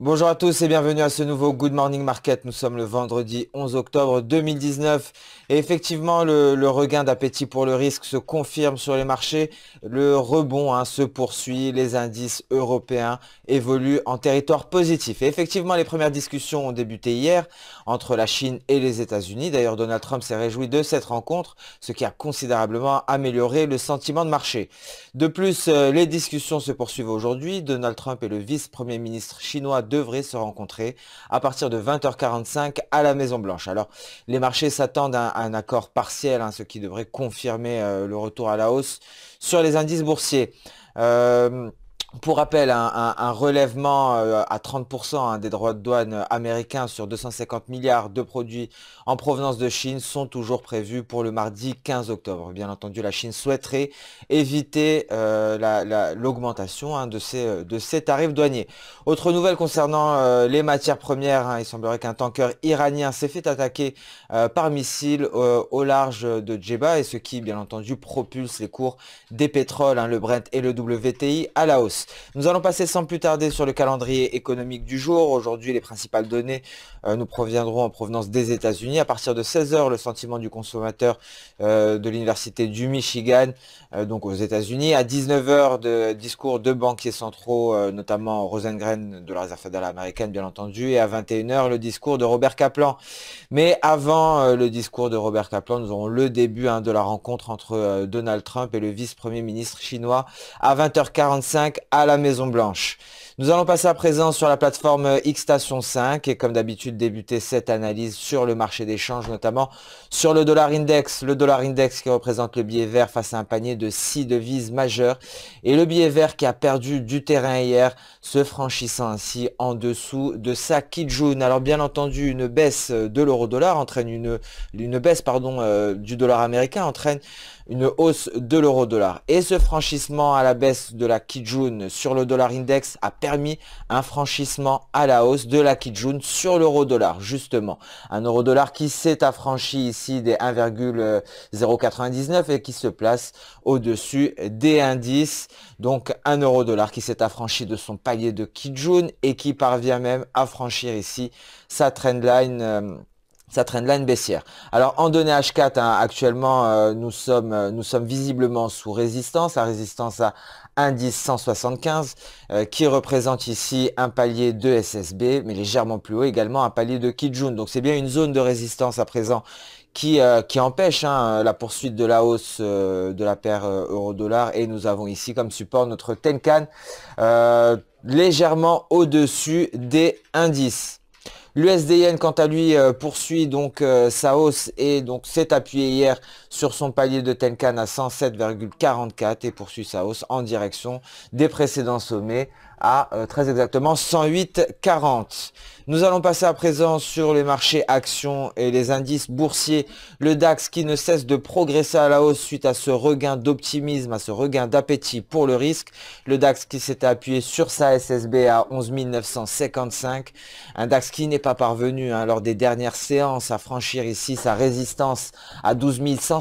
Bonjour à tous et bienvenue à ce nouveau Good Morning Market. Nous sommes le vendredi 11 octobre 2019 et effectivement le, regain d'appétit pour le risque se confirme sur les marchés. Le rebond hein, se poursuit, les indices européens évoluent en territoire positif. Et effectivement les premières discussions ont débuté hier entre la Chine et les États-Unis. D'ailleurs Donald Trump s'est réjoui de cette rencontre, ce qui a considérablement amélioré le sentiment de marché. De plus, euh, les discussions se poursuivent aujourd'hui. Donald Trump est le vice-premier ministre chinois devraient se rencontrer à partir de 20h45 à la Maison Blanche. Alors les marchés s'attendent à, un accord partiel, hein, ce qui devrait confirmer euh, le retour à la hausse sur les indices boursiers. Euh, pour rappel, un, relèvement euh, à 30% hein, des droits de douane américains sur 250 milliards de produits en provenance de Chine sont toujours prévus pour le mardi 15 octobre. Bien entendu, la Chine souhaiterait éviter euh, l'augmentation hein, euh, de, ces, tarifs douaniers. Autre nouvelle concernant les matières premières, hein, il semblerait qu'un tanker iranien s'est fait attaquer par missile au large de Djeba et ce qui, bien entendu, propulse les cours des pétroles, le Brent et le WTI à la hausse. Nous allons passer sans plus tarder sur le calendrier économique du jour. Aujourd'hui, les principales données euh, nous proviendront en provenance des États-Unis. À partir de 16h, le sentiment du consommateur euh, de l'Université du Michigan, euh, donc aux États-Unis. À 19h, de discours de banquiers centraux, notamment Rosengren de la Réserve fédérale américaine, bien entendu. Et à 21h, le discours de Robert Kaplan. Mais avant le discours de Robert Kaplan, nous aurons le début hein, de la rencontre entre Donald Trump et le vice-premier ministre chinois. À 20h45, à la Maison Blanche. Nous allons passer à présent sur la plateforme Xstation 5 et comme d'habitude débuter cette analyse sur le marché d'échange, notamment sur le dollar index. Le dollar index qui représente le billet vert face à un panier de six devises majeures et le billet vert qui a perdu du terrain hier, se franchissant ainsi en dessous de sa Kijun. Alors bien entendu, une baisse de l'euro-dollar entraîne une, une baisse pardon, euh, du dollar américain, entraîne une hausse de l'euro-dollar. Et ce franchissement à la baisse de la Kijun sur le dollar index a perdu un franchissement à la hausse de la Kijun sur l'euro dollar justement. Un euro dollar qui s'est affranchi ici des 1,099 et qui se place au-dessus des indices. Donc un euro dollar qui s'est affranchi de son palier de Kijun et qui parvient même à franchir ici sa trendline. Euh, ça traîne là une baissière. Alors en données H4, hein, actuellement, euh, nous, sommes, euh, nous sommes visiblement sous résistance, à résistance à indice 175, euh, qui représente ici un palier de SSB, mais légèrement plus haut également un palier de Kijun. Donc c'est bien une zone de résistance à présent qui, qui empêche hein, la poursuite de la hausse de la paire euro-dollar. Et nous avons ici comme support notre Tenkan légèrement au-dessus des indices. L'USDN, quant à lui, euh, poursuit donc euh, sa hausse et donc s'est appuyé hier sur son palier de Tenkan à 107,44 et poursuit sa hausse en direction des précédents sommets à euh, très exactement 108,40. Nous allons passer à présent sur les marchés actions et les indices boursiers. Le DAX qui ne cesse de progresser à la hausse suite à ce regain d'optimisme, à ce regain d'appétit pour le risque. Le DAX qui s'était appuyé sur sa SSB à 11 955. Un DAX qui n'est pas parvenu hein, lors des dernières séances à franchir ici sa résistance à 12 100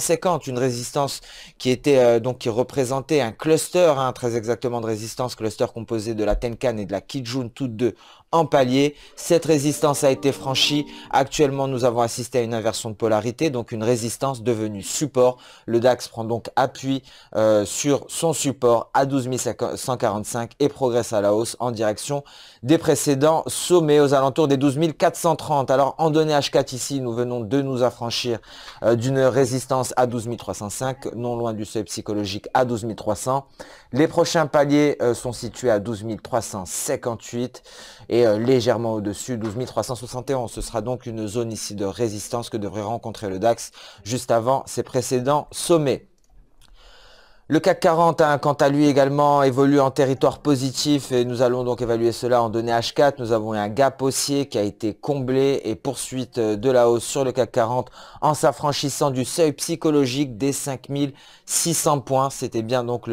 une résistance qui était euh, donc qui représentait un cluster, un hein, très exactement de résistance, cluster composé de la Tenkan et de la Kijun, toutes deux en palier. Cette résistance a été franchie. Actuellement, nous avons assisté à une inversion de polarité, donc une résistance devenue support. Le DAX prend donc appui euh, sur son support à 12 145 et progresse à la hausse en direction des précédents sommets aux alentours des 12 430. Alors en données H4 ici, nous venons de nous affranchir euh, d'une résistance à 12 305, non loin du seuil psychologique à 12 300. Les prochains paliers euh, sont situés à 12 358 et et euh, légèrement au-dessus, 12 371. Ce sera donc une zone ici de résistance que devrait rencontrer le DAX juste avant ses précédents sommets. Le CAC 40, hein, quant à lui également, évolue en territoire positif et nous allons donc évaluer cela en données H4. Nous avons un gap haussier qui a été comblé et poursuite euh, de la hausse sur le CAC 40 en s'affranchissant du seuil psychologique des 5600 points. C'était bien donc euh,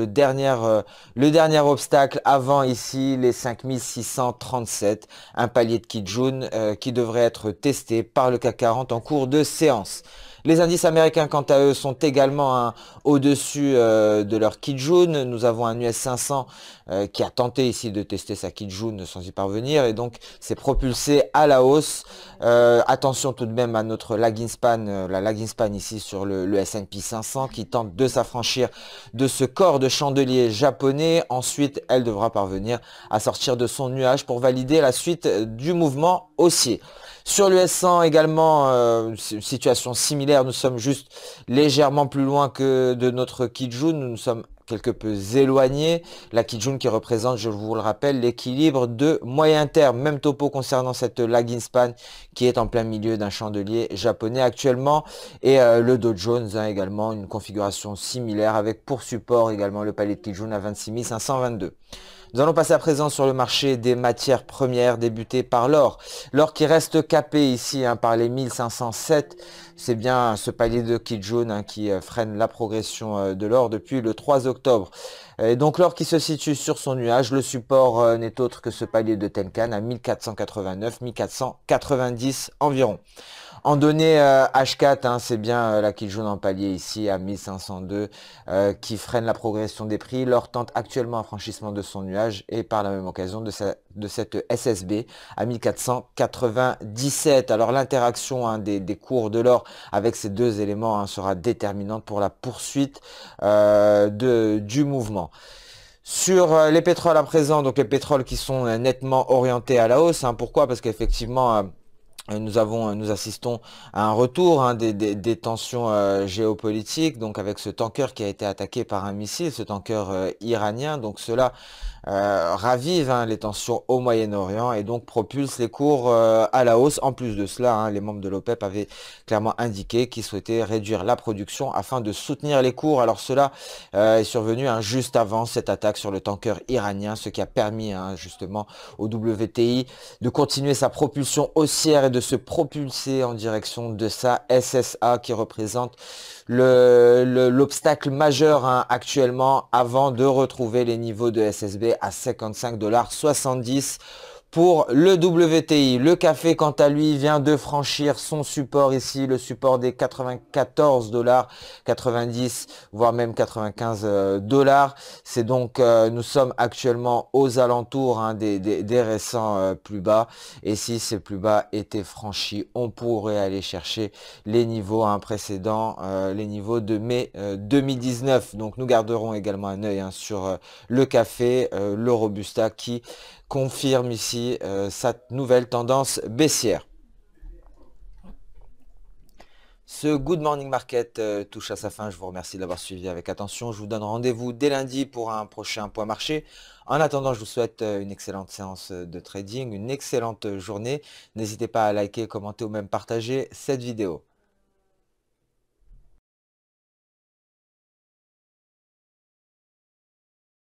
le dernier, obstacle avant ici les 5637, un palier de Kijun euh, qui devrait être testé par le CAC 40 en cours de séance. Les indices américains, quant à eux, sont également au-dessus euh, de leur kit jaune. Nous avons un US 500 euh, qui a tenté ici de tester sa Kijun sans y parvenir et donc s'est propulsé à la hausse. Euh, attention tout de même à notre lagging span, euh, la lagging span ici sur le, S&P 500 qui tente de s'affranchir de ce corps de chandelier japonais. Ensuite, elle devra parvenir à sortir de son nuage pour valider la suite du mouvement haussier. Sur le S100 également, situation similaire, nous sommes juste légèrement plus loin que de notre Kijun, nous sommes quelque peu éloigné. La Kijun qui représente, je vous le rappelle, l'équilibre de moyen terme. Même topo concernant cette span qui est en plein milieu d'un chandelier japonais actuellement. Et euh, le Dow Jones a hein, également une configuration similaire avec pour support également le palais de Kijun à 26 522. Nous allons passer à présent sur le marché des matières premières, débutées par l'or. L'or qui reste capé ici hein, par les 1507. C'est bien ce palier de Kijun hein, qui euh, freine la progression euh, de l'or depuis le 3 octobre. Euh, et donc l'or qui se situe sur son nuage, le support n'est autre que ce palier de Tenkan à 1489-1490 environ. En données H4, euh, hein, c'est bien la euh, là qu'il joue en palier ici à 1502 euh, qui freine la progression des prix. L'or tente actuellement un franchissement de son nuage et par la même occasion de, sa, de cette SSB à 1497. Alors l'interaction hein, des, cours de l'or avec ces deux éléments hein, sera déterminante pour la poursuite de, du mouvement. Sur les pétroles à présent, donc les pétroles qui sont nettement orientés à la hausse, hein, pourquoi Parce qu'effectivement nous avons, euh, nous assistons à un retour hein, des, tensions euh, géopolitiques, donc avec ce tanker qui a été attaqué par un missile, ce tanker euh, iranien, donc cela ravive hein, les tensions au Moyen-Orient et donc propulse les cours à la hausse. En plus de cela, hein, les membres de l'OPEP avaient clairement indiqué qu'ils souhaitaient réduire la production afin de soutenir les cours. Alors cela est survenu juste avant cette attaque sur le tanker iranien, ce qui a permis justement au WTI de continuer sa propulsion haussière et de se propulser en direction de sa SSA qui représente l'obstacle le, l'obstacle majeur hein, actuellement avant de retrouver les niveaux de SSB à 55 dollars 70 pour le WTI. Le café, quant à lui, vient de franchir son support ici, le support des 94 dollars, 90, voire même 95 euh, dollars. C'est donc, euh, nous sommes actuellement aux alentours hein, des, récents euh, plus bas. Et si ces plus bas étaient franchis, on pourrait aller chercher les niveaux hein, précédents, les niveaux de mai 2019. Donc, nous garderons également un œil hein, sur le café, le Robusta qui confirme ici euh, sa nouvelle tendance baissière. Ce Good Morning Market euh, touche à sa fin. Je vous remercie de l'avoir suivi avec attention. Je vous donne rendez-vous dès lundi pour un prochain point marché. En attendant, je vous souhaite euh, une excellente séance de trading, une excellente journée. N'hésitez pas à liker, commenter ou même partager cette vidéo.